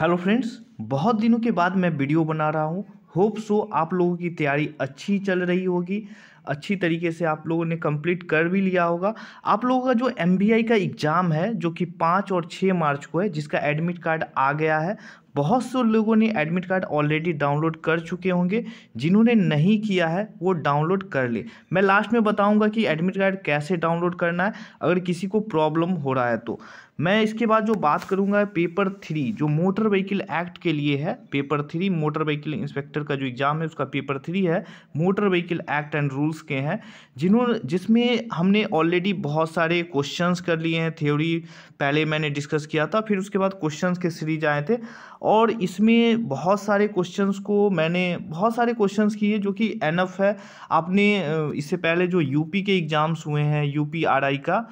hello friends बहुत दिनों के बाद मैं वीडियो बना रहा हूँ होप सो आप लोगों की तैयारी अच्छी चल रही होगी अच्छी तरीके से आप लोगों ने कंप्लीट कर भी लिया होगा आप लोगों का जो एम का एग्ज़ाम है जो कि पाँच और छः मार्च को है जिसका एडमिट कार्ड आ गया है बहुत से लोगों ने एडमिट कार्ड ऑलरेडी डाउनलोड कर चुके होंगे जिन्होंने नहीं किया है वो डाउनलोड कर ले मैं लास्ट में बताऊंगा कि एडमिट कार्ड कैसे डाउनलोड करना है अगर किसी को प्रॉब्लम हो रहा है तो मैं इसके बाद जो बात करूंगा पेपर थ्री जो मोटर व्हीकल एक्ट के लिए है paper three motor vehicle inspector का जो एग्ज़ाम है उसका पेपर थ्री है motor vehicle act and rules के हैं जिन्होंने जिसमें हमने ऑलरेडी बहुत सारे क्वेश्चंस कर लिए हैं थ्योरी पहले मैंने डिस्कस किया था फिर उसके बाद क्वेश्चंस के सीरीज आए थे और इसमें बहुत सारे क्वेश्चंस को मैंने बहुत सारे क्वेश्चंस किए जो कि एनफ है आपने इससे पहले जो यूपी के एग्ज़ाम्स हुए हैं यूपी आरआई का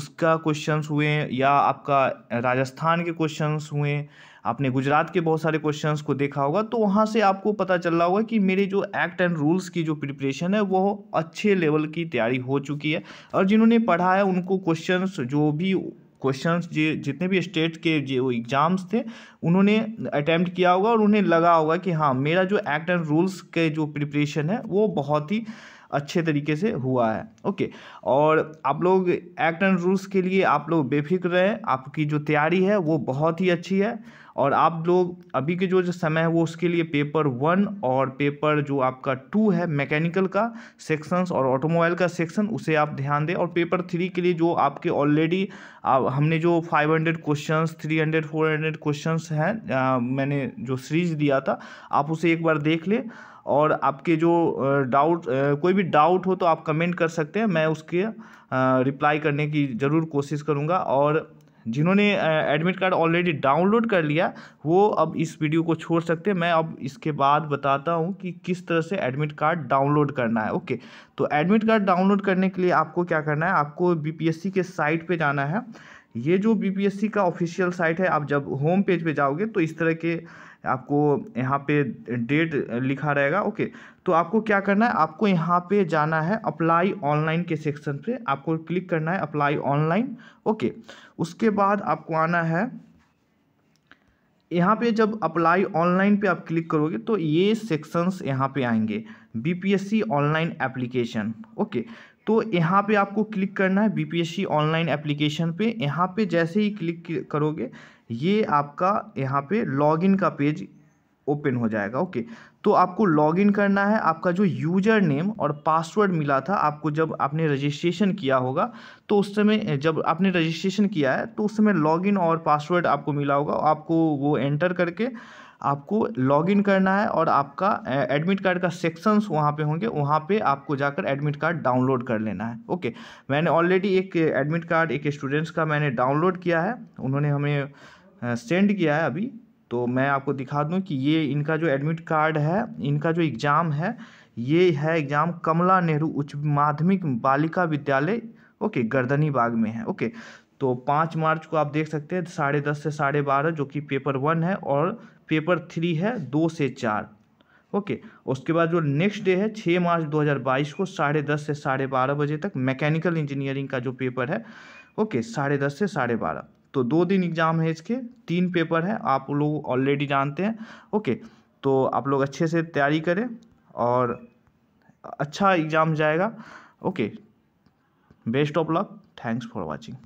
उसका क्वेश्चंस हुए या आपका राजस्थान के क्वेश्चंस हुए आपने गुजरात के बहुत सारे क्वेश्चंस को देखा होगा तो वहाँ से आपको पता चल रहा होगा कि मेरे जो एक्ट एंड रूल्स की जो प्रिपरेशन है वो अच्छे लेवल की तैयारी हो चुकी है और जिन्होंने पढ़ा है उनको क्वेश्चंस जो भी क्वेश्चंस जे जितने भी स्टेट के जो एग्ज़ाम्स थे उन्होंने अटैम्प्ट किया होगा और उन्हें लगा होगा कि हाँ मेरा जो एक्ट एंड रूल्स के जो प्रिपरेशन है वो बहुत ही अच्छे तरीके से हुआ है ओके और आप लोग एक्ट एंड रूल्स के लिए आप लोग बेफिक्र रहें आपकी जो तैयारी है वो बहुत ही अच्छी है और आप लोग अभी के जो जो समय है वो उसके लिए पेपर वन और पेपर जो आपका टू है मैकेनिकल का सेक्शंस और ऑटोमोबाइल का सेक्शन उसे आप ध्यान दें और पेपर थ्री के लिए जो आपके ऑलरेडी आप, हमने जो five hundred question three hundred four hundred question हैं मैंने जो सीरीज दिया था आप उसे एक बार देख लें और आपके जो डाउट कोई भी डाउट हो तो आप कमेंट कर सकते हैं मैं उसके रिप्लाई करने की ज़रूर कोशिश करूँगा और जिन्होंने एडमिट कार्ड ऑलरेडी डाउनलोड कर लिया वो अब इस वीडियो को छोड़ सकते हैं मैं अब इसके बाद बताता हूँ कि किस तरह से एडमिट कार्ड डाउनलोड करना है ओके तो एडमिट कार्ड डाउनलोड करने के लिए आपको क्या करना है आपको बीपीएससी के साइट पे जाना है ये जो बीपीएससी का ऑफिशियल साइट है आप जब होम पेज पे जाओगे तो इस तरह के आपको यहाँ पे डेट लिखा रहेगा ओके तो आपको क्या करना है आपको यहाँ पे जाना है अप्लाई ऑनलाइन के सेक्शन पे आपको क्लिक करना है अप्लाई ऑनलाइन ओके उसके बाद आपको आना है यहाँ पे जब अप्लाई ऑनलाइन पे आप क्लिक करोगे तो ये सेक्शंस यहाँ पे आएंगे बीपीएससी ऑनलाइन एप्लीकेशन ओके तो यहाँ पे आपको क्लिक करना है बीपीएससी ऑनलाइन एप्लीकेशन पे यहाँ पे जैसे ही क्लिक करोगे ये आपका यहाँ पे लॉगिन का पेज ओपन हो जाएगा ओके तो आपको लॉगिन करना है आपका जो यूजर नेम और पासवर्ड मिला था आपको जब आपने रजिस्ट्रेशन किया होगा तो उस समय जब आपने रजिस्ट्रेशन किया है तो उस समय लॉगिन और पासवर्ड आपको मिला होगा आपको वो एंटर करके आपको लॉगिन करना है और आपका एडमिट कार्ड का सेक्शंस वहाँ पे होंगे वहाँ पे आपको जाकर एडमिट कार्ड डाउनलोड कर लेना है ओके मैंने ऑलरेडी एक एडमिट कार्ड एक स्टूडेंट्स का मैंने डाउनलोड किया है उन्होंने हमें सेंड किया है अभी तो मैं आपको दिखा दूँ कि ये इनका जो एडमिट कार्ड है इनका जो एग्ज़ाम है ये है एग्ज़ाम कमला नेहरू उच्च माध्यमिक बालिका विद्यालय ओके गर्दनी बाग में है ओके तो पाँच मार्च को आप देख सकते हैं साढ़े दस से साढ़े बारह जो कि पेपर वन है और पेपर थ्री है दो से चार ओके उसके बाद जो नेक्स्ट डे है छः मार्च 2022 को साढ़े दस से साढ़े बारह बजे तक मैकेनिकल इंजीनियरिंग का जो पेपर है ओके साढ़े दस से साढ़े बारह तो दो दिन एग्ज़ाम है इसके तीन पेपर है आप लोग ऑलरेडी जानते हैं ओके तो आप लोग अच्छे से तैयारी करें और अच्छा एग्ज़ाम जाएगा okay best of luck thanks for watching